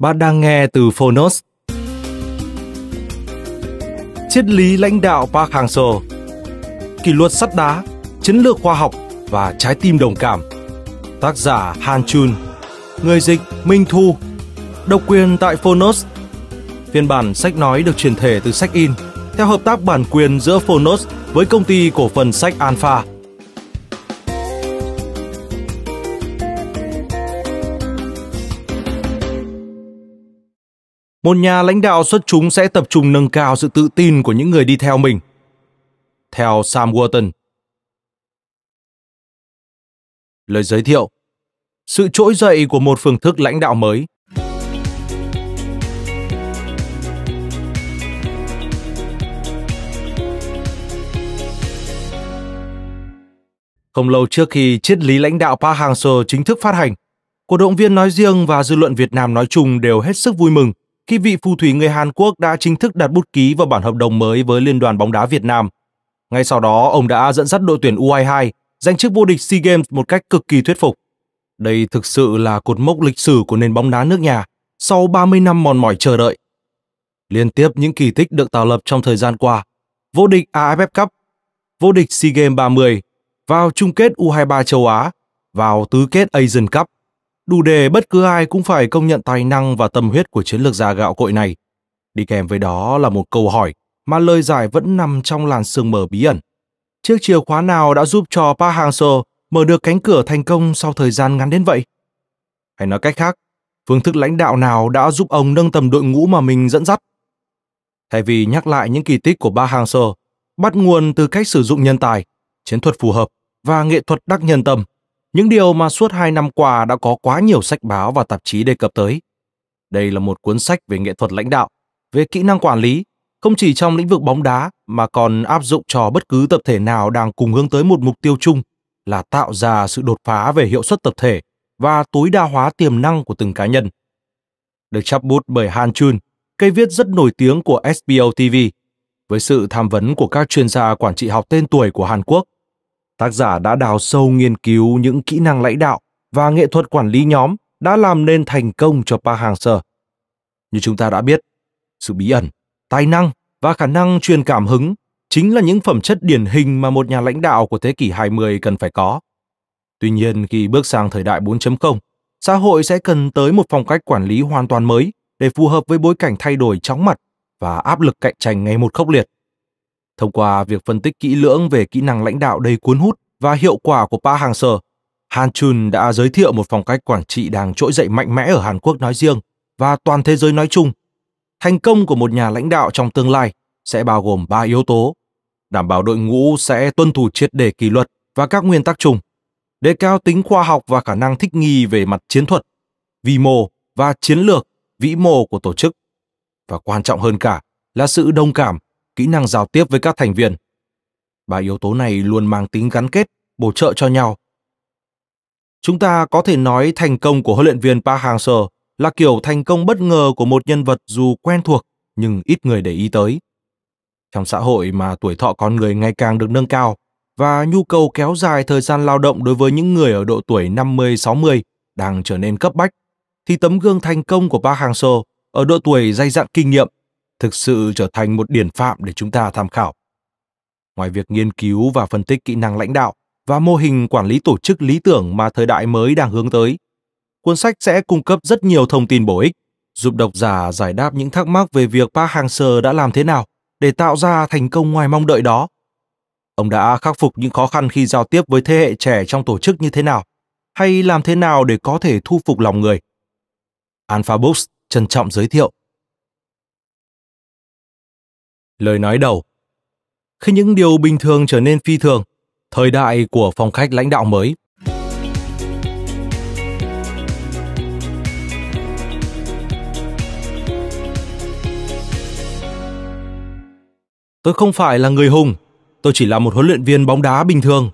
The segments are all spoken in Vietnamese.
Bạn đang nghe từ Phonos. Triết lý lãnh đạo Park Hang-seo Kỷ luật sắt đá, chiến lược khoa học và trái tim đồng cảm Tác giả Han Chun Người dịch Minh Thu Độc quyền tại Phonos Phiên bản sách nói được truyền thể từ sách in theo hợp tác bản quyền giữa Phonos với công ty cổ phần sách Alpha một nhà lãnh đạo xuất chúng sẽ tập trung nâng cao sự tự tin của những người đi theo mình. Theo Sam Walton. Lời giới thiệu Sự trỗi dậy của một phương thức lãnh đạo mới Không lâu trước khi triết lý lãnh đạo Park Hang-seo chính thức phát hành, cổ động viên nói riêng và dư luận Việt Nam nói chung đều hết sức vui mừng khi vị phù thủy người Hàn Quốc đã chính thức đặt bút ký vào bản hợp đồng mới với Liên đoàn bóng đá Việt Nam. Ngay sau đó, ông đã dẫn dắt đội tuyển U22 giành chức vô địch SEA Games một cách cực kỳ thuyết phục. Đây thực sự là cột mốc lịch sử của nền bóng đá nước nhà sau 30 năm mòn mỏi chờ đợi. Liên tiếp những kỳ tích được tạo lập trong thời gian qua, vô địch AFF Cup, vô địch SEA Games 30, vào chung kết U23 châu Á, vào tứ kết Asian Cup, Đủ để bất cứ ai cũng phải công nhận tài năng và tâm huyết của chiến lược gia gạo cội này. Đi kèm với đó là một câu hỏi mà lời giải vẫn nằm trong làn sương mờ bí ẩn. Chiếc chìa khóa nào đã giúp cho Park Hang-seo mở được cánh cửa thành công sau thời gian ngắn đến vậy? Hay nói cách khác, phương thức lãnh đạo nào đã giúp ông nâng tầm đội ngũ mà mình dẫn dắt? Thay vì nhắc lại những kỳ tích của Park Hang-seo, bắt nguồn từ cách sử dụng nhân tài, chiến thuật phù hợp và nghệ thuật đắc nhân tâm – những điều mà suốt hai năm qua đã có quá nhiều sách báo và tạp chí đề cập tới. Đây là một cuốn sách về nghệ thuật lãnh đạo, về kỹ năng quản lý, không chỉ trong lĩnh vực bóng đá mà còn áp dụng cho bất cứ tập thể nào đang cùng hướng tới một mục tiêu chung là tạo ra sự đột phá về hiệu suất tập thể và tối đa hóa tiềm năng của từng cá nhân. Được chắp bút bởi Han Chun, cây viết rất nổi tiếng của SBO TV, với sự tham vấn của các chuyên gia quản trị học tên tuổi của Hàn Quốc, tác giả đã đào sâu nghiên cứu những kỹ năng lãnh đạo và nghệ thuật quản lý nhóm đã làm nên thành công cho Pa Hang Sở. Như chúng ta đã biết, sự bí ẩn, tài năng và khả năng truyền cảm hứng chính là những phẩm chất điển hình mà một nhà lãnh đạo của thế kỷ 20 cần phải có. Tuy nhiên, khi bước sang thời đại 4.0, xã hội sẽ cần tới một phong cách quản lý hoàn toàn mới để phù hợp với bối cảnh thay đổi chóng mặt và áp lực cạnh tranh ngày một khốc liệt. Thông qua việc phân tích kỹ lưỡng về kỹ năng lãnh đạo đầy cuốn hút và hiệu quả của Park Hang-seo, Han Chun đã giới thiệu một phong cách quản trị đang trỗi dậy mạnh mẽ ở Hàn Quốc nói riêng và toàn thế giới nói chung. Thành công của một nhà lãnh đạo trong tương lai sẽ bao gồm 3 yếu tố. Đảm bảo đội ngũ sẽ tuân thủ triệt để kỷ luật và các nguyên tắc chung, đề cao tính khoa học và khả năng thích nghi về mặt chiến thuật, vi mô và chiến lược vĩ mô của tổ chức. Và quan trọng hơn cả là sự đồng cảm kỹ năng giao tiếp với các thành viên. Ba yếu tố này luôn mang tính gắn kết, bổ trợ cho nhau. Chúng ta có thể nói thành công của huấn luyện viên Park Hang-seo là kiểu thành công bất ngờ của một nhân vật dù quen thuộc nhưng ít người để ý tới. Trong xã hội mà tuổi thọ con người ngày càng được nâng cao và nhu cầu kéo dài thời gian lao động đối với những người ở độ tuổi 50-60 đang trở nên cấp bách, thì tấm gương thành công của Park Hang-seo ở độ tuổi dày dặn kinh nghiệm thực sự trở thành một điển phạm để chúng ta tham khảo. Ngoài việc nghiên cứu và phân tích kỹ năng lãnh đạo và mô hình quản lý tổ chức lý tưởng mà thời đại mới đang hướng tới, cuốn sách sẽ cung cấp rất nhiều thông tin bổ ích, giúp độc giả giải đáp những thắc mắc về việc Park Hang-seo đã làm thế nào để tạo ra thành công ngoài mong đợi đó. Ông đã khắc phục những khó khăn khi giao tiếp với thế hệ trẻ trong tổ chức như thế nào, hay làm thế nào để có thể thu phục lòng người. Alpha Books trân trọng giới thiệu lời nói đầu. Khi những điều bình thường trở nên phi thường, thời đại của phong cách lãnh đạo mới. Tôi không phải là người hùng, tôi chỉ là một huấn luyện viên bóng đá bình thường.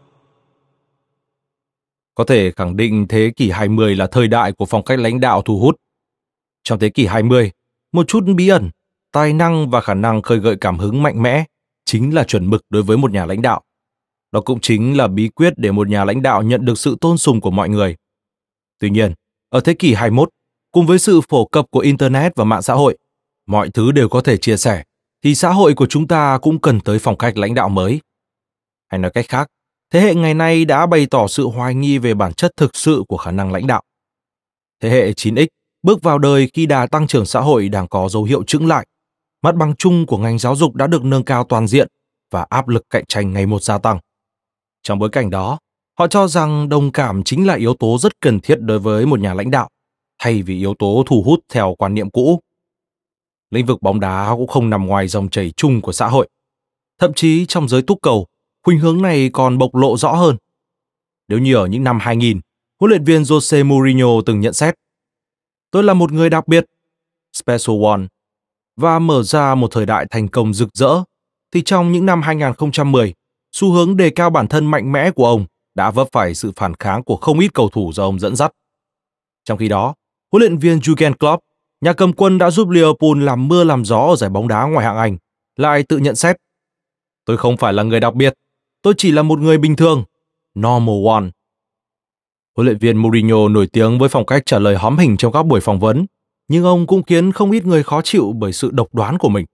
Có thể khẳng định thế kỷ 20 là thời đại của phong cách lãnh đạo thu hút. Trong thế kỷ 20, một chút bí ẩn tài năng và khả năng khơi gợi cảm hứng mạnh mẽ chính là chuẩn mực đối với một nhà lãnh đạo. Đó cũng chính là bí quyết để một nhà lãnh đạo nhận được sự tôn sùng của mọi người. Tuy nhiên, ở thế kỷ 21, cùng với sự phổ cập của internet và mạng xã hội, mọi thứ đều có thể chia sẻ thì xã hội của chúng ta cũng cần tới phong cách lãnh đạo mới. Hay nói cách khác, thế hệ ngày nay đã bày tỏ sự hoài nghi về bản chất thực sự của khả năng lãnh đạo. Thế hệ 9X bước vào đời khi đà tăng trưởng xã hội đang có dấu hiệu chững lại mặt bằng chung của ngành giáo dục đã được nâng cao toàn diện và áp lực cạnh tranh ngày một gia tăng. Trong bối cảnh đó, họ cho rằng đồng cảm chính là yếu tố rất cần thiết đối với một nhà lãnh đạo, thay vì yếu tố thu hút theo quan niệm cũ. Lĩnh vực bóng đá cũng không nằm ngoài dòng chảy chung của xã hội. Thậm chí trong giới túc cầu, khuynh hướng này còn bộc lộ rõ hơn. Nếu như ở những năm 2000, huấn luyện viên Jose Mourinho từng nhận xét Tôi là một người đặc biệt, special one, và mở ra một thời đại thành công rực rỡ, thì trong những năm 2010, xu hướng đề cao bản thân mạnh mẽ của ông đã vấp phải sự phản kháng của không ít cầu thủ do ông dẫn dắt. Trong khi đó, huấn luyện viên Jurgen Klopp, nhà cầm quân đã giúp Liverpool làm mưa làm gió ở giải bóng đá ngoài hạng Anh, lại tự nhận xét. Tôi không phải là người đặc biệt, tôi chỉ là một người bình thường, normal one. Huấn luyện viên Mourinho nổi tiếng với phong cách trả lời hóm hình trong các buổi phỏng vấn, nhưng ông cũng khiến không ít người khó chịu bởi sự độc đoán của mình.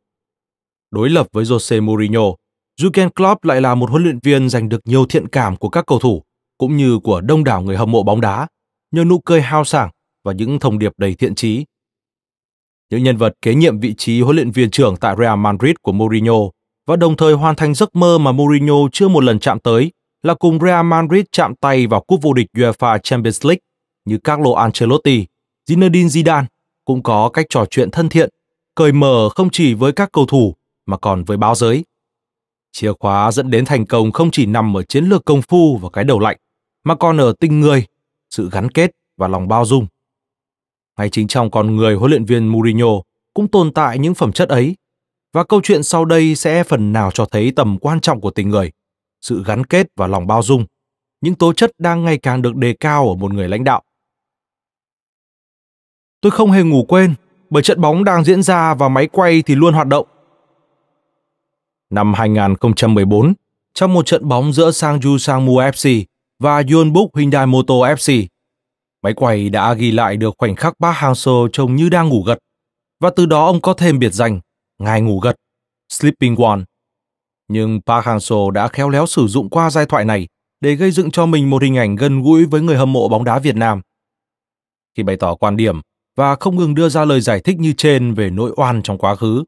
Đối lập với Jose Mourinho, Jurgen Klopp lại là một huấn luyện viên giành được nhiều thiện cảm của các cầu thủ cũng như của đông đảo người hâm mộ bóng đá nhờ nụ cười hao sảng và những thông điệp đầy thiện chí. Những nhân vật kế nhiệm vị trí huấn luyện viên trưởng tại Real Madrid của Mourinho và đồng thời hoàn thành giấc mơ mà Mourinho chưa một lần chạm tới là cùng Real Madrid chạm tay vào cúp vô địch UEFA Champions League như Carlo Ancelotti, Zinedine Zidane cũng có cách trò chuyện thân thiện, cởi mở không chỉ với các cầu thủ mà còn với báo giới. Chìa khóa dẫn đến thành công không chỉ nằm ở chiến lược công phu và cái đầu lạnh, mà còn ở tinh người, sự gắn kết và lòng bao dung. Ngay chính trong con người huấn luyện viên Mourinho cũng tồn tại những phẩm chất ấy. Và câu chuyện sau đây sẽ phần nào cho thấy tầm quan trọng của tình người, sự gắn kết và lòng bao dung, những tố chất đang ngày càng được đề cao ở một người lãnh đạo. Tôi không hề ngủ quên bởi trận bóng đang diễn ra và máy quay thì luôn hoạt động. Năm 2014, trong một trận bóng giữa Sangju Sangmu FC và Yeonbuk Hyundai Moto FC, máy quay đã ghi lại được khoảnh khắc Park Hang-seo trông như đang ngủ gật và từ đó ông có thêm biệt danh ngài ngủ gật Sleeping One. Nhưng Park Hang-seo đã khéo léo sử dụng qua giai thoại này để gây dựng cho mình một hình ảnh gần gũi với người hâm mộ bóng đá Việt Nam. Khi bày tỏ quan điểm và không ngừng đưa ra lời giải thích như trên về nỗi oan trong quá khứ.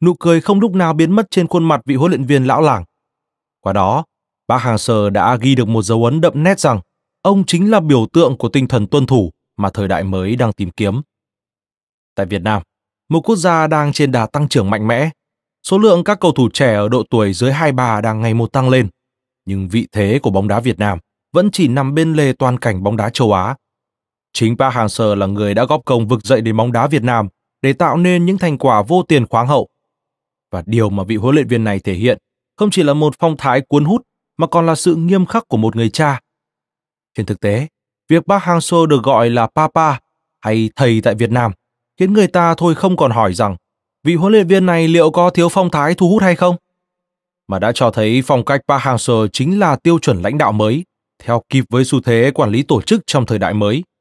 Nụ cười không lúc nào biến mất trên khuôn mặt vị huấn luyện viên lão làng. Qua đó, bác Hàng Sờ đã ghi được một dấu ấn đậm nét rằng ông chính là biểu tượng của tinh thần tuân thủ mà thời đại mới đang tìm kiếm. Tại Việt Nam, một quốc gia đang trên đà tăng trưởng mạnh mẽ, số lượng các cầu thủ trẻ ở độ tuổi dưới 23 đang ngày một tăng lên, nhưng vị thế của bóng đá Việt Nam vẫn chỉ nằm bên lề toàn cảnh bóng đá châu Á Chính Park Hang-seo là người đã góp công vực dậy đến bóng đá Việt Nam để tạo nên những thành quả vô tiền khoáng hậu. Và điều mà vị huấn luyện viên này thể hiện không chỉ là một phong thái cuốn hút mà còn là sự nghiêm khắc của một người cha. Trên thực tế, việc Park Hang-seo được gọi là Papa hay thầy tại Việt Nam khiến người ta thôi không còn hỏi rằng vị huấn luyện viên này liệu có thiếu phong thái thu hút hay không? Mà đã cho thấy phong cách Park Hang-seo chính là tiêu chuẩn lãnh đạo mới, theo kịp với xu thế quản lý tổ chức trong thời đại mới –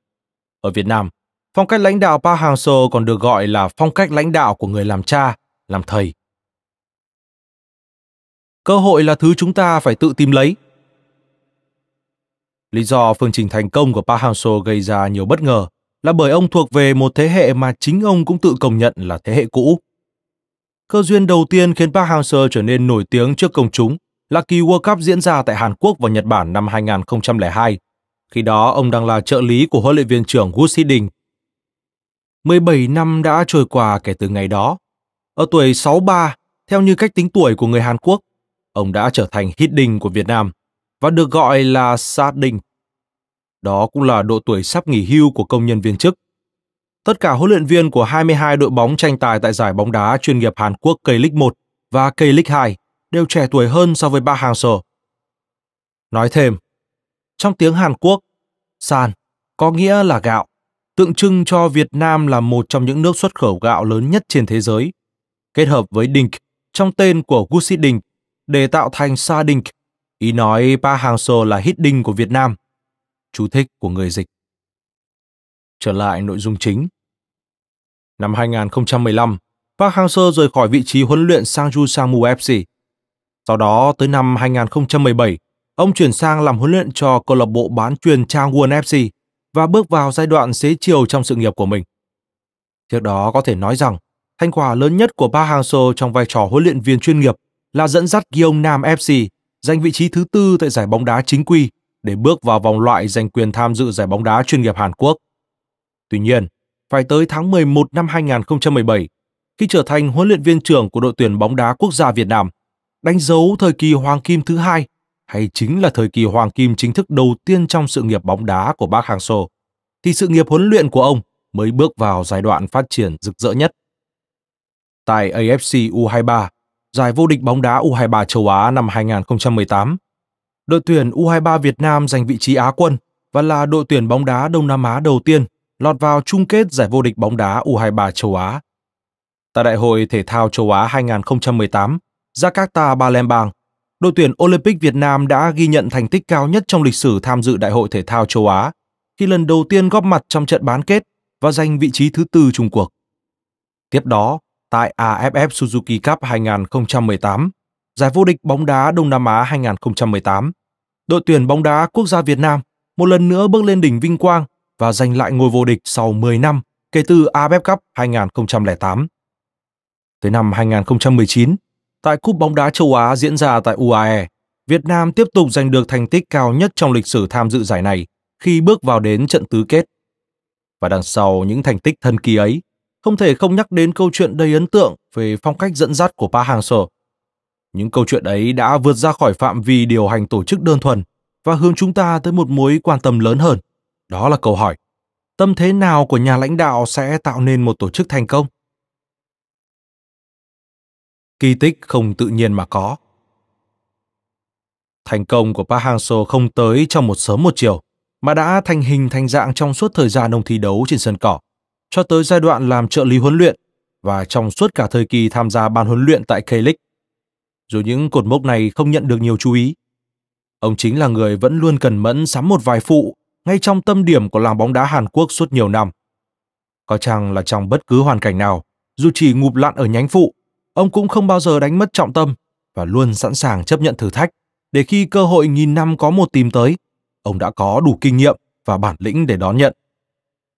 ở Việt Nam, phong cách lãnh đạo Park Hang-seo còn được gọi là phong cách lãnh đạo của người làm cha, làm thầy. Cơ hội là thứ chúng ta phải tự tìm lấy. Lý do phương trình thành công của Park Hang-seo gây ra nhiều bất ngờ là bởi ông thuộc về một thế hệ mà chính ông cũng tự công nhận là thế hệ cũ. Cơ duyên đầu tiên khiến Park Hang-seo trở nên nổi tiếng trước công chúng là kỳ World Cup diễn ra tại Hàn Quốc và Nhật Bản năm 2002 khi đó ông đang là trợ lý của huấn luyện viên trưởng Gus Hiddink. 17 năm đã trôi qua kể từ ngày đó. Ở tuổi 63, theo như cách tính tuổi của người Hàn Quốc, ông đã trở thành Hiddink của Việt Nam và được gọi là Sát Đinh. Đó cũng là độ tuổi sắp nghỉ hưu của công nhân viên chức. Tất cả huấn luyện viên của 22 đội bóng tranh tài tại giải bóng đá chuyên nghiệp Hàn Quốc K-League 1 và K-League 2 đều trẻ tuổi hơn so với ba hàng sở. Nói thêm, trong tiếng Hàn Quốc, sàn có nghĩa là gạo, tượng trưng cho Việt Nam là một trong những nước xuất khẩu gạo lớn nhất trên thế giới. Kết hợp với Dink trong tên của Gucci Dink để tạo thành Sa Dink, ý nói Pa Hang-seo là hit đinh của Việt Nam. Chú thích của người dịch. Trở lại nội dung chính. Năm 2015, Park Hang-seo rời khỏi vị trí huấn luyện sang Ju mu FC. Sau đó tới năm 2017, Ông chuyển sang làm huấn luyện cho câu lạc bộ bán truyền Changwon FC và bước vào giai đoạn xế chiều trong sự nghiệp của mình. Trước đó có thể nói rằng, thành quả lớn nhất của Park Hang-seo trong vai trò huấn luyện viên chuyên nghiệp là dẫn dắt Gyeong Nam FC giành vị trí thứ tư tại giải bóng đá chính quy để bước vào vòng loại giành quyền tham dự giải bóng đá chuyên nghiệp Hàn Quốc. Tuy nhiên, phải tới tháng 11 năm 2017, khi trở thành huấn luyện viên trưởng của đội tuyển bóng đá quốc gia Việt Nam, đánh dấu thời kỳ hoàng kim thứ hai hay chính là thời kỳ hoàng kim chính thức đầu tiên trong sự nghiệp bóng đá của bác Hàng Sô, thì sự nghiệp huấn luyện của ông mới bước vào giai đoạn phát triển rực rỡ nhất. Tại AFC U23, giải vô địch bóng đá U23 châu Á năm 2018, đội tuyển U23 Việt Nam giành vị trí Á quân và là đội tuyển bóng đá Đông Nam Á đầu tiên lọt vào chung kết giải vô địch bóng đá U23 châu Á. Tại Đại hội Thể thao châu Á 2018, Jakarta, Ba Lembang đội tuyển Olympic Việt Nam đã ghi nhận thành tích cao nhất trong lịch sử tham dự Đại hội Thể thao châu Á khi lần đầu tiên góp mặt trong trận bán kết và giành vị trí thứ tư Trung cuộc. Tiếp đó, tại AFF Suzuki Cup 2018, giải vô địch bóng đá Đông Nam Á 2018, đội tuyển bóng đá quốc gia Việt Nam một lần nữa bước lên đỉnh vinh quang và giành lại ngôi vô địch sau 10 năm kể từ AFF Cup 2008. Tới năm 2019, Tại Cúp bóng đá châu Á diễn ra tại UAE, Việt Nam tiếp tục giành được thành tích cao nhất trong lịch sử tham dự giải này khi bước vào đến trận tứ kết. Và đằng sau những thành tích thần kỳ ấy, không thể không nhắc đến câu chuyện đầy ấn tượng về phong cách dẫn dắt của Park hang Seo. Những câu chuyện ấy đã vượt ra khỏi phạm vi điều hành tổ chức đơn thuần và hướng chúng ta tới một mối quan tâm lớn hơn. Đó là câu hỏi, tâm thế nào của nhà lãnh đạo sẽ tạo nên một tổ chức thành công? kỳ tích không tự nhiên mà có. Thành công của Park Hang-seo không tới trong một sớm một chiều, mà đã thành hình thành dạng trong suốt thời gian ông thi đấu trên sân cỏ, cho tới giai đoạn làm trợ lý huấn luyện và trong suốt cả thời kỳ tham gia ban huấn luyện tại K-League. Dù những cột mốc này không nhận được nhiều chú ý, ông chính là người vẫn luôn cần mẫn sắm một vài phụ ngay trong tâm điểm của làng bóng đá Hàn Quốc suốt nhiều năm. Có chăng là trong bất cứ hoàn cảnh nào, dù chỉ ngụp lặn ở nhánh phụ, ông cũng không bao giờ đánh mất trọng tâm và luôn sẵn sàng chấp nhận thử thách để khi cơ hội nghìn năm có một tìm tới, ông đã có đủ kinh nghiệm và bản lĩnh để đón nhận.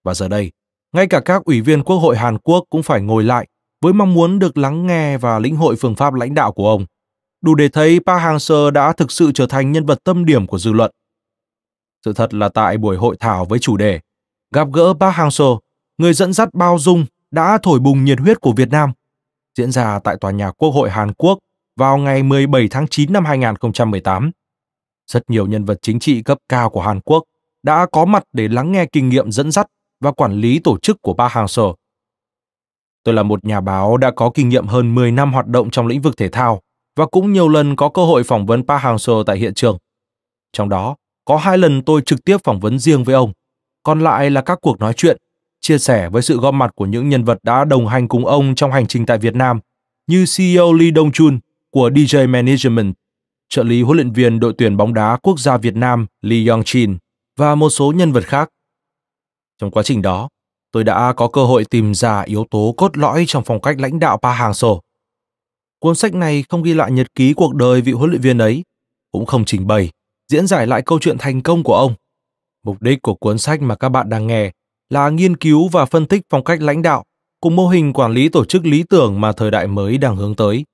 Và giờ đây, ngay cả các ủy viên Quốc hội Hàn Quốc cũng phải ngồi lại với mong muốn được lắng nghe và lĩnh hội phương pháp lãnh đạo của ông. Đủ để thấy Park Hang-seo đã thực sự trở thành nhân vật tâm điểm của dư luận. Sự thật là tại buổi hội thảo với chủ đề Gặp gỡ Park Hang-seo, người dẫn dắt bao dung đã thổi bùng nhiệt huyết của Việt Nam diễn ra tại tòa nhà Quốc hội Hàn Quốc vào ngày 17 tháng 9 năm 2018. Rất nhiều nhân vật chính trị cấp cao của Hàn Quốc đã có mặt để lắng nghe kinh nghiệm dẫn dắt và quản lý tổ chức của Park Hang-seo. Tôi là một nhà báo đã có kinh nghiệm hơn 10 năm hoạt động trong lĩnh vực thể thao và cũng nhiều lần có cơ hội phỏng vấn Park hang Seo tại hiện trường. Trong đó, có hai lần tôi trực tiếp phỏng vấn riêng với ông, còn lại là các cuộc nói chuyện chia sẻ với sự góp mặt của những nhân vật đã đồng hành cùng ông trong hành trình tại Việt Nam như CEO Lee Dong Chun của DJ Management, trợ lý huấn luyện viên đội tuyển bóng đá quốc gia Việt Nam Lee Yong Chin và một số nhân vật khác. Trong quá trình đó, tôi đã có cơ hội tìm ra yếu tố cốt lõi trong phong cách lãnh đạo Pa Hàng Sổ. Cuốn sách này không ghi lại nhật ký cuộc đời vị huấn luyện viên ấy, cũng không trình bày, diễn giải lại câu chuyện thành công của ông. Mục đích của cuốn sách mà các bạn đang nghe là nghiên cứu và phân tích phong cách lãnh đạo cùng mô hình quản lý tổ chức lý tưởng mà thời đại mới đang hướng tới.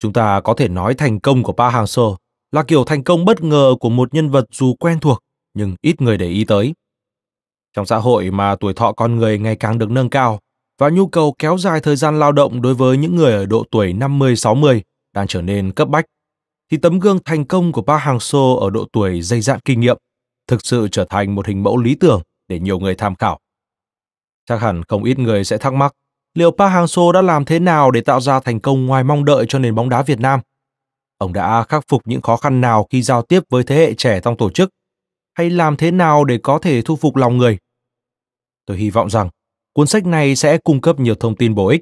Chúng ta có thể nói thành công của Pa hang Seo là kiểu thành công bất ngờ của một nhân vật dù quen thuộc nhưng ít người để ý tới. Trong xã hội mà tuổi thọ con người ngày càng được nâng cao và nhu cầu kéo dài thời gian lao động đối với những người ở độ tuổi 50-60 đang trở nên cấp bách, thì tấm gương thành công của Pa hang Seo ở độ tuổi dày dạn kinh nghiệm thực sự trở thành một hình mẫu lý tưởng để nhiều người tham khảo. Chắc hẳn không ít người sẽ thắc mắc, liệu Park Hang-seo đã làm thế nào để tạo ra thành công ngoài mong đợi cho nền bóng đá Việt Nam? Ông đã khắc phục những khó khăn nào khi giao tiếp với thế hệ trẻ trong tổ chức? Hay làm thế nào để có thể thu phục lòng người? Tôi hy vọng rằng cuốn sách này sẽ cung cấp nhiều thông tin bổ ích,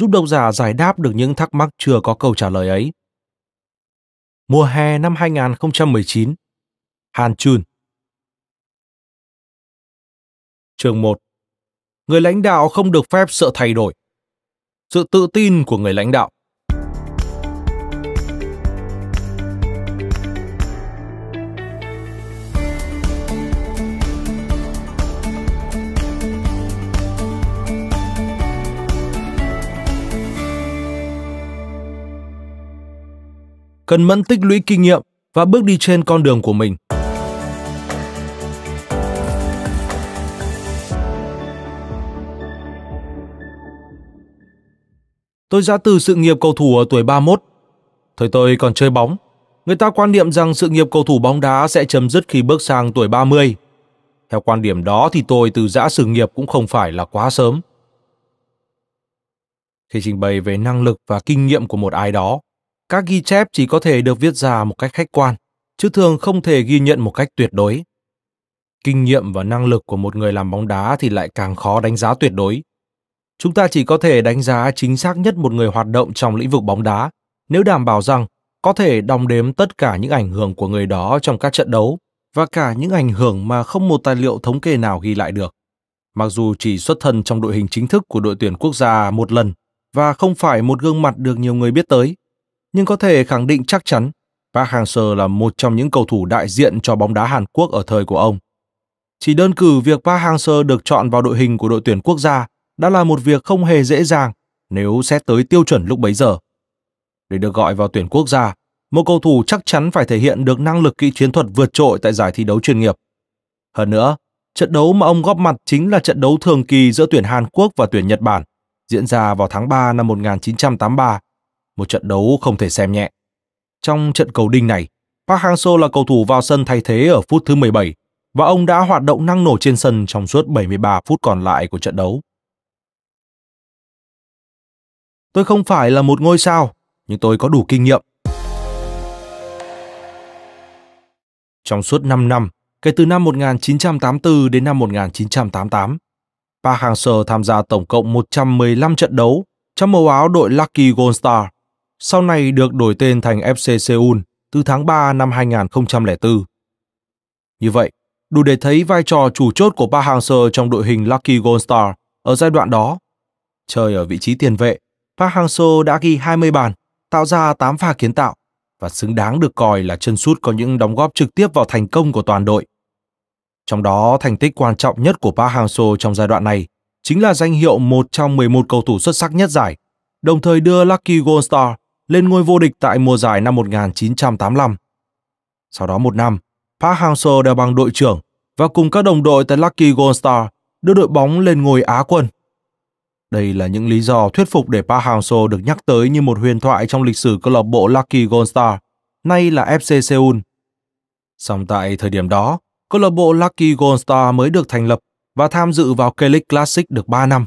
giúp độc giả giải đáp được những thắc mắc chưa có câu trả lời ấy. Mùa hè năm 2019, Hàn Chun Chương 1 Người lãnh đạo không được phép sợ thay đổi. Sự tự tin của người lãnh đạo cần mẫn tích lũy kinh nghiệm và bước đi trên con đường của mình Tôi ra từ sự nghiệp cầu thủ ở tuổi 31. Thời tôi còn chơi bóng, người ta quan niệm rằng sự nghiệp cầu thủ bóng đá sẽ chấm dứt khi bước sang tuổi 30. Theo quan điểm đó thì tôi từ giã sự nghiệp cũng không phải là quá sớm. Khi trình bày về năng lực và kinh nghiệm của một ai đó, các ghi chép chỉ có thể được viết ra một cách khách quan, chứ thường không thể ghi nhận một cách tuyệt đối. Kinh nghiệm và năng lực của một người làm bóng đá thì lại càng khó đánh giá tuyệt đối, Chúng ta chỉ có thể đánh giá chính xác nhất một người hoạt động trong lĩnh vực bóng đá nếu đảm bảo rằng có thể đong đếm tất cả những ảnh hưởng của người đó trong các trận đấu và cả những ảnh hưởng mà không một tài liệu thống kê nào ghi lại được. Mặc dù chỉ xuất thân trong đội hình chính thức của đội tuyển quốc gia một lần và không phải một gương mặt được nhiều người biết tới, nhưng có thể khẳng định chắc chắn Park Hang-seo là một trong những cầu thủ đại diện cho bóng đá Hàn Quốc ở thời của ông. Chỉ đơn cử việc Park Hang-seo được chọn vào đội hình của đội tuyển quốc gia đã là một việc không hề dễ dàng nếu xét tới tiêu chuẩn lúc bấy giờ. Để được gọi vào tuyển quốc gia, một cầu thủ chắc chắn phải thể hiện được năng lực kỹ chiến thuật vượt trội tại giải thi đấu chuyên nghiệp. Hơn nữa, trận đấu mà ông góp mặt chính là trận đấu thường kỳ giữa tuyển Hàn Quốc và tuyển Nhật Bản, diễn ra vào tháng 3 năm 1983, một trận đấu không thể xem nhẹ. Trong trận cầu đinh này, Park Hang-seo là cầu thủ vào sân thay thế ở phút thứ 17 và ông đã hoạt động năng nổ trên sân trong suốt 73 phút còn lại của trận đấu. Tôi không phải là một ngôi sao, nhưng tôi có đủ kinh nghiệm. Trong suốt 5 năm, kể từ năm 1984 đến năm 1988, Park Hang-seo tham gia tổng cộng 115 trận đấu trong màu áo đội Lucky Gold Star, sau này được đổi tên thành FC Seoul từ tháng 3 năm 2004. Như vậy, đủ để thấy vai trò chủ chốt của Park Hang-seo trong đội hình Lucky Gold Star ở giai đoạn đó. Chơi ở vị trí tiền vệ, Park Hang-seo đã ghi 20 bàn, tạo ra 8 pha kiến tạo và xứng đáng được coi là chân sút có những đóng góp trực tiếp vào thành công của toàn đội. Trong đó, thành tích quan trọng nhất của Park Hang-seo trong giai đoạn này chính là danh hiệu một trong 11 cầu thủ xuất sắc nhất giải, đồng thời đưa Lucky Gold Star lên ngôi vô địch tại mùa giải năm 1985. Sau đó một năm, Park Hang-seo đeo bằng đội trưởng và cùng các đồng đội tại Lucky Gold Star đưa đội bóng lên ngôi Á quân. Đây là những lý do thuyết phục để Park Hang-seo được nhắc tới như một huyền thoại trong lịch sử câu lạc bộ Lucky Gold Star, nay là FC Seoul. Song tại thời điểm đó, câu lạc bộ Lucky Gold Star mới được thành lập và tham dự vào K-League Classic được 3 năm.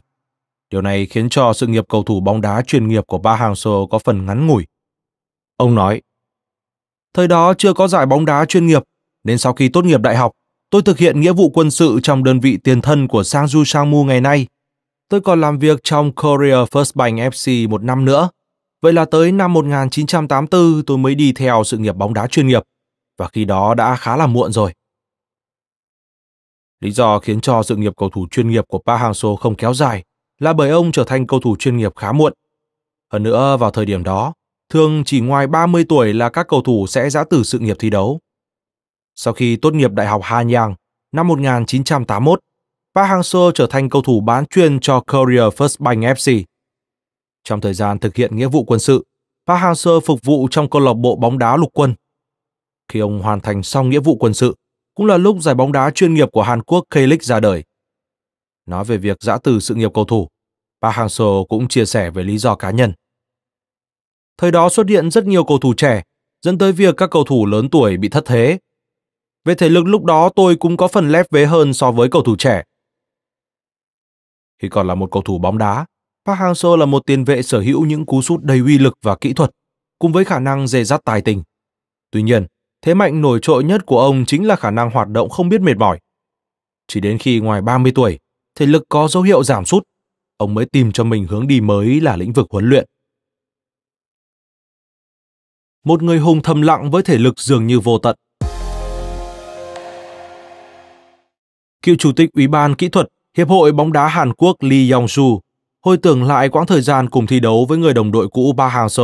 Điều này khiến cho sự nghiệp cầu thủ bóng đá chuyên nghiệp của Park Hang-seo có phần ngắn ngủi. Ông nói, Thời đó chưa có giải bóng đá chuyên nghiệp, nên sau khi tốt nghiệp đại học, tôi thực hiện nghĩa vụ quân sự trong đơn vị tiền thân của Sangju Sangmu ngày nay Tôi còn làm việc trong Korea First Bank FC một năm nữa. Vậy là tới năm 1984 tôi mới đi theo sự nghiệp bóng đá chuyên nghiệp và khi đó đã khá là muộn rồi. Lý do khiến cho sự nghiệp cầu thủ chuyên nghiệp của Pa Hang Seo không kéo dài là bởi ông trở thành cầu thủ chuyên nghiệp khá muộn. Hơn nữa vào thời điểm đó, thường chỉ ngoài 30 tuổi là các cầu thủ sẽ giã từ sự nghiệp thi đấu. Sau khi tốt nghiệp Đại học Hanyang năm 1981, Park Hang-seo trở thành cầu thủ bán chuyên cho Korea First Bank FC. Trong thời gian thực hiện nghĩa vụ quân sự, Park Hang-seo phục vụ trong câu lạc bộ bóng đá lục quân. Khi ông hoàn thành xong nghĩa vụ quân sự, cũng là lúc giải bóng đá chuyên nghiệp của Hàn Quốc K-League ra đời. Nói về việc giã từ sự nghiệp cầu thủ, Park Hang-seo cũng chia sẻ về lý do cá nhân. Thời đó xuất hiện rất nhiều cầu thủ trẻ, dẫn tới việc các cầu thủ lớn tuổi bị thất thế. Về thể lực lúc đó tôi cũng có phần lép vế hơn so với cầu thủ trẻ, khi còn là một cầu thủ bóng đá, Park Hang-seo là một tiền vệ sở hữu những cú sút đầy uy lực và kỹ thuật, cùng với khả năng dè dắt tài tình. Tuy nhiên, thế mạnh nổi trội nhất của ông chính là khả năng hoạt động không biết mệt mỏi. Chỉ đến khi ngoài 30 tuổi, thể lực có dấu hiệu giảm sút, ông mới tìm cho mình hướng đi mới là lĩnh vực huấn luyện. Một người hùng thầm lặng với thể lực dường như vô tận. Cựu chủ tịch Ủy ban Kỹ thuật Hiệp hội bóng đá Hàn Quốc Lee Yong-su hồi tưởng lại quãng thời gian cùng thi đấu với người đồng đội cũ Ba Hàng Sở.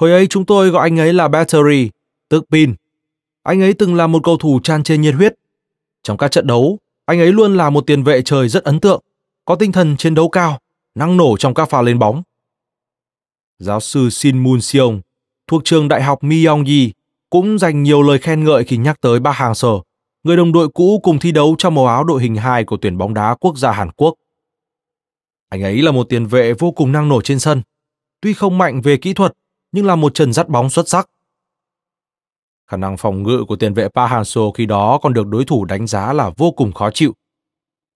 Hồi ấy chúng tôi gọi anh ấy là Battery, tức pin. Anh ấy từng là một cầu thủ tràn trề nhiệt huyết. Trong các trận đấu, anh ấy luôn là một tiền vệ trời rất ấn tượng, có tinh thần chiến đấu cao, năng nổ trong các pha lên bóng. Giáo sư Shin Moon Seong thuộc trường Đại học Myeonggi cũng dành nhiều lời khen ngợi khi nhắc tới Ba Hàng Sở người đồng đội cũ cùng thi đấu trong màu áo đội hình 2 của tuyển bóng đá quốc gia Hàn Quốc. Anh ấy là một tiền vệ vô cùng năng nổ trên sân, tuy không mạnh về kỹ thuật nhưng là một chân dắt bóng xuất sắc. Khả năng phòng ngự của tiền vệ Park Hang-seo khi đó còn được đối thủ đánh giá là vô cùng khó chịu.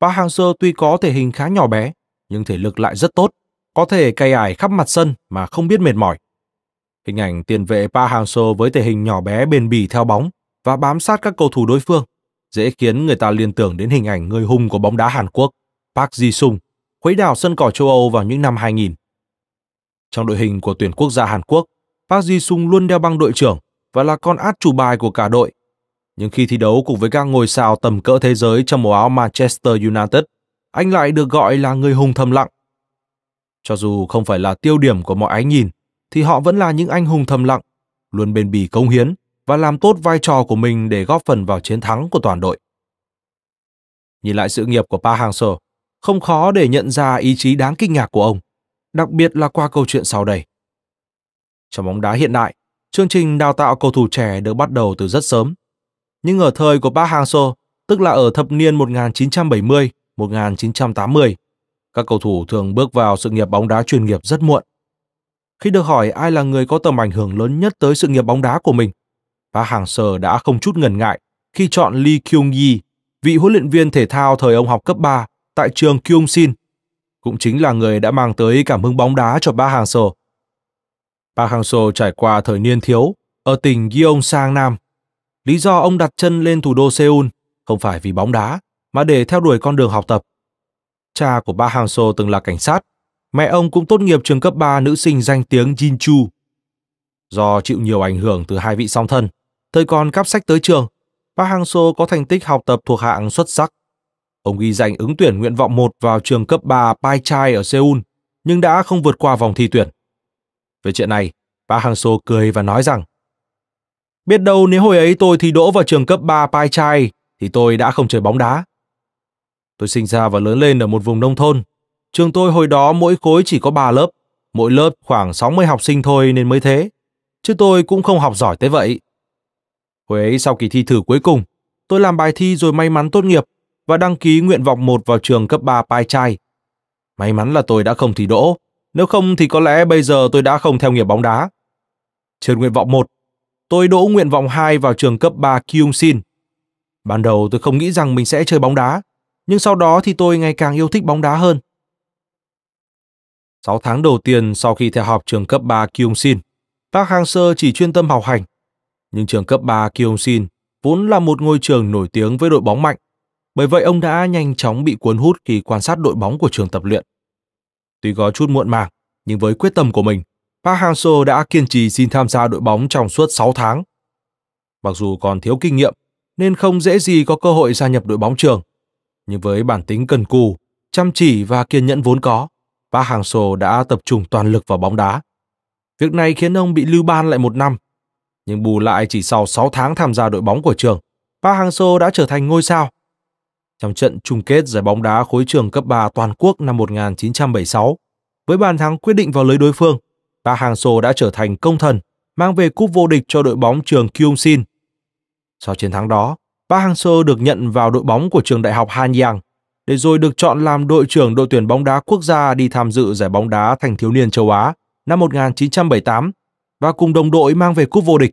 Park Hang-seo tuy có thể hình khá nhỏ bé, nhưng thể lực lại rất tốt, có thể cày ải khắp mặt sân mà không biết mệt mỏi. Hình ảnh tiền vệ Park Hang-seo với thể hình nhỏ bé bền bỉ theo bóng và bám sát các cầu thủ đối phương dễ khiến người ta liên tưởng đến hình ảnh người hùng của bóng đá Hàn Quốc, Park Ji-sung, khuấy đảo sân cỏ châu Âu vào những năm 2000. Trong đội hình của tuyển quốc gia Hàn Quốc, Park Ji-sung luôn đeo băng đội trưởng và là con át chủ bài của cả đội. Nhưng khi thi đấu cùng với các ngôi sao tầm cỡ thế giới trong màu áo Manchester United, anh lại được gọi là người hùng thầm lặng. Cho dù không phải là tiêu điểm của mọi ánh nhìn, thì họ vẫn là những anh hùng thầm lặng, luôn bền bỉ cống hiến và làm tốt vai trò của mình để góp phần vào chiến thắng của toàn đội. Nhìn lại sự nghiệp của Pa Hang Seo, không khó để nhận ra ý chí đáng kinh ngạc của ông, đặc biệt là qua câu chuyện sau đây. Trong bóng đá hiện đại, chương trình đào tạo cầu thủ trẻ được bắt đầu từ rất sớm. Nhưng ở thời của Pa Hang Seo, tức là ở thập niên 1970, 1980, các cầu thủ thường bước vào sự nghiệp bóng đá chuyên nghiệp rất muộn. Khi được hỏi ai là người có tầm ảnh hưởng lớn nhất tới sự nghiệp bóng đá của mình, và hang sờ đã không chút ngần ngại khi chọn Lee Kyung Yi, vị huấn luyện viên thể thao thời ông học cấp 3 tại trường Kyung Sin, cũng chính là người đã mang tới cảm hứng bóng đá cho ba hang sờ. Ba hang sờ trải qua thời niên thiếu ở tỉnh Gyeongsang Nam. Lý do ông đặt chân lên thủ đô Seoul không phải vì bóng đá mà để theo đuổi con đường học tập. Cha của ba hang sô từng là cảnh sát, mẹ ông cũng tốt nghiệp trường cấp 3 nữ sinh danh tiếng Jinchu. Do chịu nhiều ảnh hưởng từ hai vị song thân, Thời còn cắp sách tới trường, Park Hang-seo có thành tích học tập thuộc hạng xuất sắc. Ông ghi danh ứng tuyển nguyện vọng 1 vào trường cấp 3 chai ở Seoul, nhưng đã không vượt qua vòng thi tuyển. Về chuyện này, Park Hang-seo cười và nói rằng Biết đâu nếu hồi ấy tôi thi đỗ vào trường cấp 3 chai thì tôi đã không chơi bóng đá. Tôi sinh ra và lớn lên ở một vùng nông thôn. Trường tôi hồi đó mỗi khối chỉ có 3 lớp, mỗi lớp khoảng 60 học sinh thôi nên mới thế. Chứ tôi cũng không học giỏi tới vậy. Hồi ấy sau kỳ thi thử cuối cùng, tôi làm bài thi rồi may mắn tốt nghiệp và đăng ký nguyện vọng một vào trường cấp 3 Pai Chai. May mắn là tôi đã không thi đỗ, nếu không thì có lẽ bây giờ tôi đã không theo nghiệp bóng đá. Trên nguyện vọng 1, tôi đỗ nguyện vọng 2 vào trường cấp 3 Kyung Sin. Ban đầu tôi không nghĩ rằng mình sẽ chơi bóng đá, nhưng sau đó thì tôi ngày càng yêu thích bóng đá hơn. 6 tháng đầu tiên sau khi theo học trường cấp 3 Kyung Sin, Park Hang-seo chỉ chuyên tâm học hành nhưng trường cấp 3 Kyungshin vốn là một ngôi trường nổi tiếng với đội bóng mạnh, bởi vậy ông đã nhanh chóng bị cuốn hút khi quan sát đội bóng của trường tập luyện. Tuy có chút muộn màng, nhưng với quyết tâm của mình, Park Hang-seo đã kiên trì xin tham gia đội bóng trong suốt 6 tháng. Mặc dù còn thiếu kinh nghiệm, nên không dễ gì có cơ hội gia nhập đội bóng trường. Nhưng với bản tính cần cù, chăm chỉ và kiên nhẫn vốn có, Park Hang-seo đã tập trung toàn lực vào bóng đá. Việc này khiến ông bị lưu ban lại một năm nhưng bù lại chỉ sau 6 tháng tham gia đội bóng của trường, Park Hang-seo đã trở thành ngôi sao. Trong trận chung kết giải bóng đá khối trường cấp 3 toàn quốc năm 1976, với bàn thắng quyết định vào lưới đối phương, Park Hang-seo đã trở thành công thần, mang về cúp vô địch cho đội bóng trường Kyung Kyungshin. Sau chiến thắng đó, Park Hang-seo được nhận vào đội bóng của trường đại học Hanyang để rồi được chọn làm đội trưởng đội tuyển bóng đá quốc gia đi tham dự giải bóng đá thành thiếu niên châu Á năm 1978 và cùng đồng đội mang về cúp vô địch.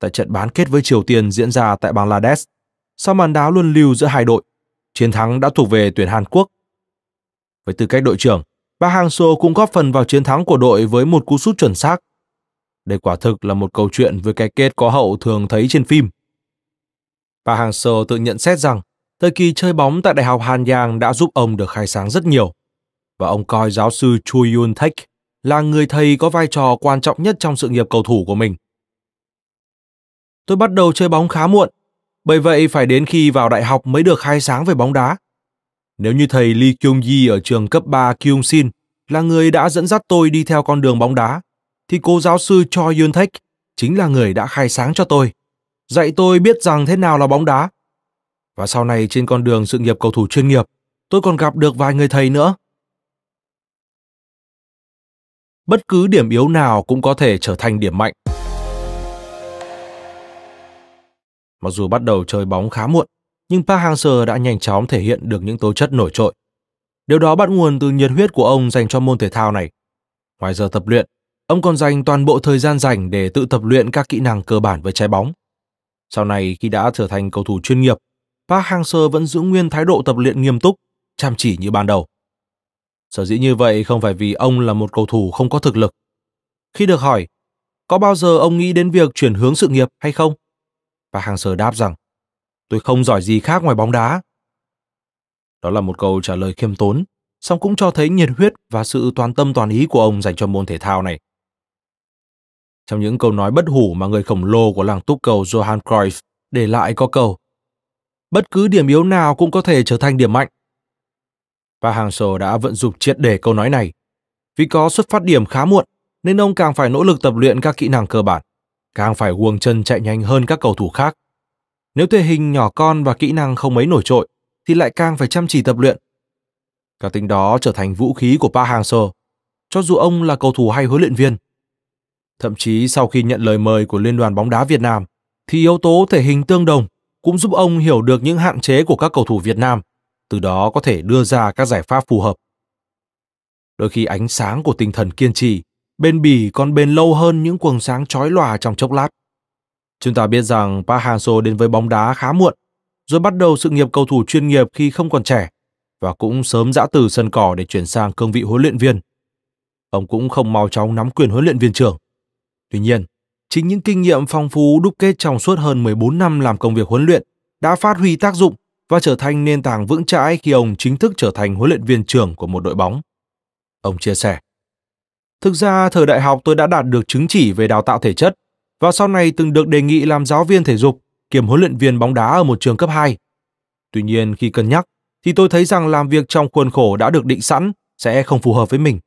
Tại trận bán kết với Triều Tiên diễn ra tại Bangladesh, sau màn đá luân lưu giữa hai đội, chiến thắng đã thuộc về tuyển Hàn Quốc. Với tư cách đội trưởng, Ba Hang Seo cũng góp phần vào chiến thắng của đội với một cú sút chuẩn xác. Đây quả thực là một câu chuyện với cái kết có hậu thường thấy trên phim. Ba Hang Seo tự nhận xét rằng thời kỳ chơi bóng tại Đại học Hàn Giang đã giúp ông được khai sáng rất nhiều và ông coi giáo sư Chu Yun Thech là người thầy có vai trò quan trọng nhất trong sự nghiệp cầu thủ của mình. Tôi bắt đầu chơi bóng khá muộn, bởi vậy phải đến khi vào đại học mới được khai sáng về bóng đá. Nếu như thầy Lee Kyung ji ở trường cấp 3 Kyung Sin là người đã dẫn dắt tôi đi theo con đường bóng đá, thì cô giáo sư Cho Yun Thech chính là người đã khai sáng cho tôi, dạy tôi biết rằng thế nào là bóng đá. Và sau này trên con đường sự nghiệp cầu thủ chuyên nghiệp, tôi còn gặp được vài người thầy nữa bất cứ điểm yếu nào cũng có thể trở thành điểm mạnh. Mặc dù bắt đầu chơi bóng khá muộn, nhưng Park Hang-seo đã nhanh chóng thể hiện được những tố chất nổi trội. Điều đó bắt nguồn từ nhiệt huyết của ông dành cho môn thể thao này. Ngoài giờ tập luyện, ông còn dành toàn bộ thời gian dành để tự tập luyện các kỹ năng cơ bản với trái bóng. Sau này khi đã trở thành cầu thủ chuyên nghiệp, Park Hang-seo vẫn giữ nguyên thái độ tập luyện nghiêm túc, chăm chỉ như ban đầu. Sở dĩ như vậy không phải vì ông là một cầu thủ không có thực lực. Khi được hỏi, có bao giờ ông nghĩ đến việc chuyển hướng sự nghiệp hay không? Và hàng sở đáp rằng, tôi không giỏi gì khác ngoài bóng đá. Đó là một câu trả lời khiêm tốn, song cũng cho thấy nhiệt huyết và sự toàn tâm toàn ý của ông dành cho môn thể thao này. Trong những câu nói bất hủ mà người khổng lồ của làng túc cầu Johan Cruyff để lại có câu Bất cứ điểm yếu nào cũng có thể trở thành điểm mạnh và hàng sầu đã vận dụng triệt để câu nói này. Vì có xuất phát điểm khá muộn, nên ông càng phải nỗ lực tập luyện các kỹ năng cơ bản, càng phải guồng chân chạy nhanh hơn các cầu thủ khác. Nếu thể hình nhỏ con và kỹ năng không mấy nổi trội, thì lại càng phải chăm chỉ tập luyện. Cả tính đó trở thành vũ khí của Pa Hang Sơ, cho dù ông là cầu thủ hay huấn luyện viên. Thậm chí sau khi nhận lời mời của Liên đoàn bóng đá Việt Nam, thì yếu tố thể hình tương đồng cũng giúp ông hiểu được những hạn chế của các cầu thủ Việt Nam từ đó có thể đưa ra các giải pháp phù hợp. Đôi khi ánh sáng của tinh thần kiên trì, bền bỉ còn bền lâu hơn những cuồng sáng chói lòa trong chốc lát. Chúng ta biết rằng Park Hang-seo đến với bóng đá khá muộn, rồi bắt đầu sự nghiệp cầu thủ chuyên nghiệp khi không còn trẻ và cũng sớm dã từ sân cỏ để chuyển sang cương vị huấn luyện viên. Ông cũng không mau chóng nắm quyền huấn luyện viên trưởng. Tuy nhiên, chính những kinh nghiệm phong phú đúc kết trong suốt hơn 14 năm làm công việc huấn luyện đã phát huy tác dụng và trở thành nền tảng vững chãi khi ông chính thức trở thành huấn luyện viên trưởng của một đội bóng. Ông chia sẻ, Thực ra, thời đại học tôi đã đạt được chứng chỉ về đào tạo thể chất và sau này từng được đề nghị làm giáo viên thể dục kiêm huấn luyện viên bóng đá ở một trường cấp 2. Tuy nhiên, khi cân nhắc, thì tôi thấy rằng làm việc trong khuôn khổ đã được định sẵn sẽ không phù hợp với mình.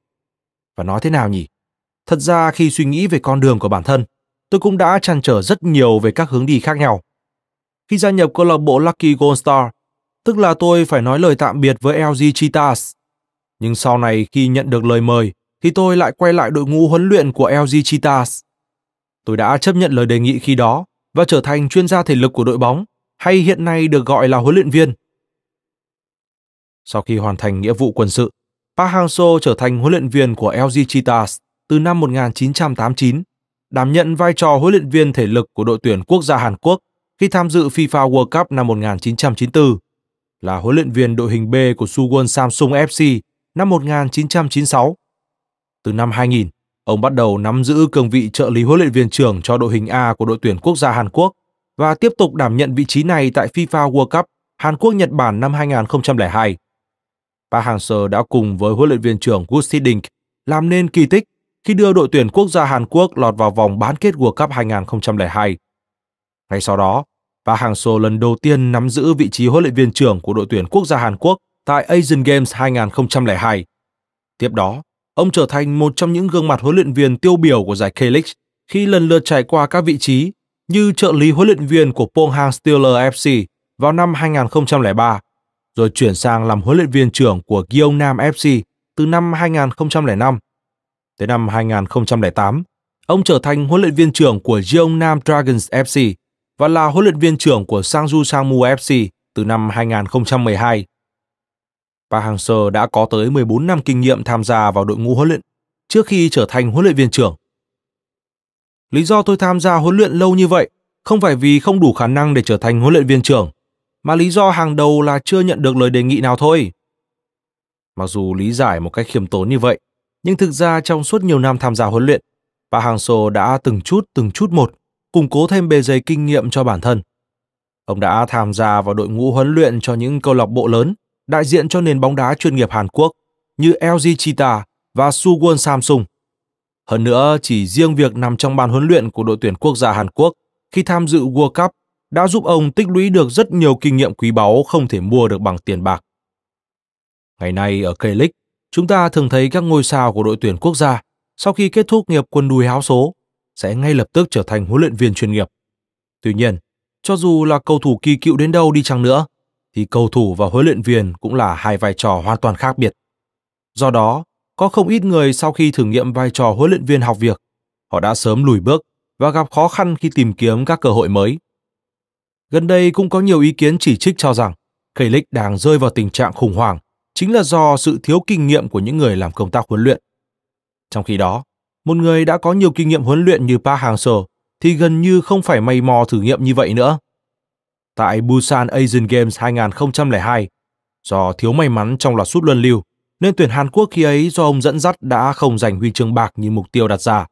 Và nói thế nào nhỉ? Thật ra khi suy nghĩ về con đường của bản thân, tôi cũng đã trăn trở rất nhiều về các hướng đi khác nhau khi gia nhập câu lạc bộ Lucky Gold Star, tức là tôi phải nói lời tạm biệt với LG Cheetahs. Nhưng sau này khi nhận được lời mời, thì tôi lại quay lại đội ngũ huấn luyện của LG Cheetahs. Tôi đã chấp nhận lời đề nghị khi đó và trở thành chuyên gia thể lực của đội bóng, hay hiện nay được gọi là huấn luyện viên. Sau khi hoàn thành nghĩa vụ quân sự, Park Hang-seo trở thành huấn luyện viên của LG Cheetahs từ năm 1989, đảm nhận vai trò huấn luyện viên thể lực của đội tuyển quốc gia Hàn Quốc khi tham dự FIFA World Cup năm 1994, là huấn luyện viên đội hình B của Suwon Samsung FC năm 1996. Từ năm 2000, ông bắt đầu nắm giữ cương vị trợ lý huấn luyện viên trưởng cho đội hình A của đội tuyển quốc gia Hàn Quốc và tiếp tục đảm nhận vị trí này tại FIFA World Cup Hàn Quốc-Nhật Bản năm 2002. Park Hang-seo đã cùng với huấn luyện viên trưởng Gusti Dink làm nên kỳ tích khi đưa đội tuyển quốc gia Hàn Quốc lọt vào vòng bán kết World Cup 2002 ngay sau đó, Park Hang-seo lần đầu tiên nắm giữ vị trí huấn luyện viên trưởng của đội tuyển quốc gia Hàn Quốc tại Asian Games 2002. Tiếp đó, ông trở thành một trong những gương mặt huấn luyện viên tiêu biểu của giải K-League khi lần lượt trải qua các vị trí như trợ lý huấn luyện viên của Pohang Steelers FC vào năm 2003, rồi chuyển sang làm huấn luyện viên trưởng của Gyeongnam FC từ năm 2005. Tới năm 2008, ông trở thành huấn luyện viên trưởng của Gyeongnam Dragons FC và là huấn luyện viên trưởng của Sangju Sangmu FC từ năm 2012. Park Hang-seo đã có tới 14 năm kinh nghiệm tham gia vào đội ngũ huấn luyện trước khi trở thành huấn luyện viên trưởng. Lý do tôi tham gia huấn luyện lâu như vậy không phải vì không đủ khả năng để trở thành huấn luyện viên trưởng, mà lý do hàng đầu là chưa nhận được lời đề nghị nào thôi. Mặc dù lý giải một cách khiêm tốn như vậy, nhưng thực ra trong suốt nhiều năm tham gia huấn luyện, Park Hang-seo đã từng chút từng chút một củng cố thêm bề dày kinh nghiệm cho bản thân. Ông đã tham gia vào đội ngũ huấn luyện cho những câu lạc bộ lớn, đại diện cho nền bóng đá chuyên nghiệp Hàn Quốc như LG Cheetah và Suwon Samsung. Hơn nữa, chỉ riêng việc nằm trong ban huấn luyện của đội tuyển quốc gia Hàn Quốc khi tham dự World Cup đã giúp ông tích lũy được rất nhiều kinh nghiệm quý báu không thể mua được bằng tiền bạc. Ngày nay ở K-League, chúng ta thường thấy các ngôi sao của đội tuyển quốc gia sau khi kết thúc nghiệp quân đùi háo số sẽ ngay lập tức trở thành huấn luyện viên chuyên nghiệp. Tuy nhiên, cho dù là cầu thủ kỳ cựu đến đâu đi chăng nữa, thì cầu thủ và huấn luyện viên cũng là hai vai trò hoàn toàn khác biệt. Do đó, có không ít người sau khi thử nghiệm vai trò huấn luyện viên học việc, họ đã sớm lùi bước và gặp khó khăn khi tìm kiếm các cơ hội mới. Gần đây cũng có nhiều ý kiến chỉ trích cho rằng Kalic đang rơi vào tình trạng khủng hoảng chính là do sự thiếu kinh nghiệm của những người làm công tác huấn luyện. Trong khi đó, một người đã có nhiều kinh nghiệm huấn luyện như Park Hang-seo thì gần như không phải mày mò thử nghiệm như vậy nữa. Tại Busan Asian Games 2002, do thiếu may mắn trong loạt sút luân lưu, nên tuyển Hàn Quốc khi ấy do ông dẫn dắt đã không giành huy chương bạc như mục tiêu đặt ra.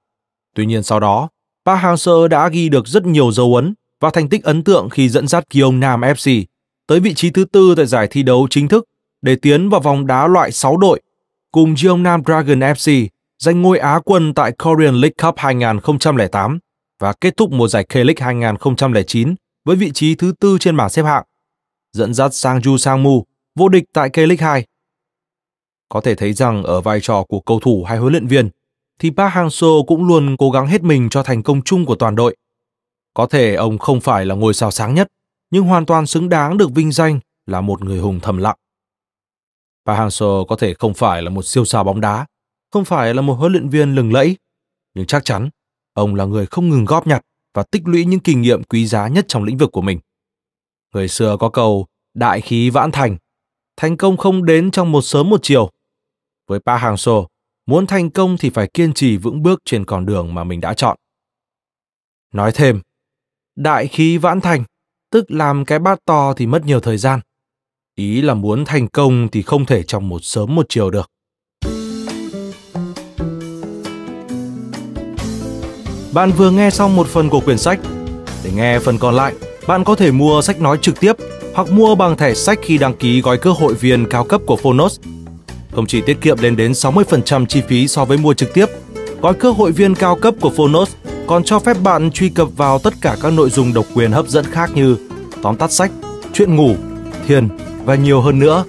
Tuy nhiên sau đó, Park Hang Seo đã ghi được rất nhiều dấu ấn và thành tích ấn tượng khi dẫn dắt Kyong Nam FC tới vị trí thứ tư tại giải thi đấu chính thức để tiến vào vòng đá loại 6 đội cùng Jeong Nam Dragon FC giành ngôi Á quân tại Korean League Cup 2008 và kết thúc mùa giải K-League 2009 với vị trí thứ tư trên bảng xếp hạng, dẫn dắt Sangju Sangmu vô địch tại K-League 2. Có thể thấy rằng ở vai trò của cầu thủ hay huấn luyện viên, thì Park Hang-seo cũng luôn cố gắng hết mình cho thành công chung của toàn đội. Có thể ông không phải là ngôi sao sáng nhất, nhưng hoàn toàn xứng đáng được vinh danh là một người hùng thầm lặng. Park Hang-seo có thể không phải là một siêu sao bóng đá, không phải là một huấn luyện viên lừng lẫy, nhưng chắc chắn ông là người không ngừng góp nhặt và tích lũy những kinh nghiệm quý giá nhất trong lĩnh vực của mình. Người xưa có câu đại khí vãn thành, thành công không đến trong một sớm một chiều. Với Pa Hang Sô, muốn thành công thì phải kiên trì vững bước trên con đường mà mình đã chọn. Nói thêm, đại khí vãn thành, tức làm cái bát to thì mất nhiều thời gian. Ý là muốn thành công thì không thể trong một sớm một chiều được. Bạn vừa nghe xong một phần của quyển sách. Để nghe phần còn lại, bạn có thể mua sách nói trực tiếp hoặc mua bằng thẻ sách khi đăng ký gói cơ hội viên cao cấp của Phonos. Không chỉ tiết kiệm lên đến 60% chi phí so với mua trực tiếp, gói cơ hội viên cao cấp của Phonos còn cho phép bạn truy cập vào tất cả các nội dung độc quyền hấp dẫn khác như tóm tắt sách, chuyện ngủ, thiền và nhiều hơn nữa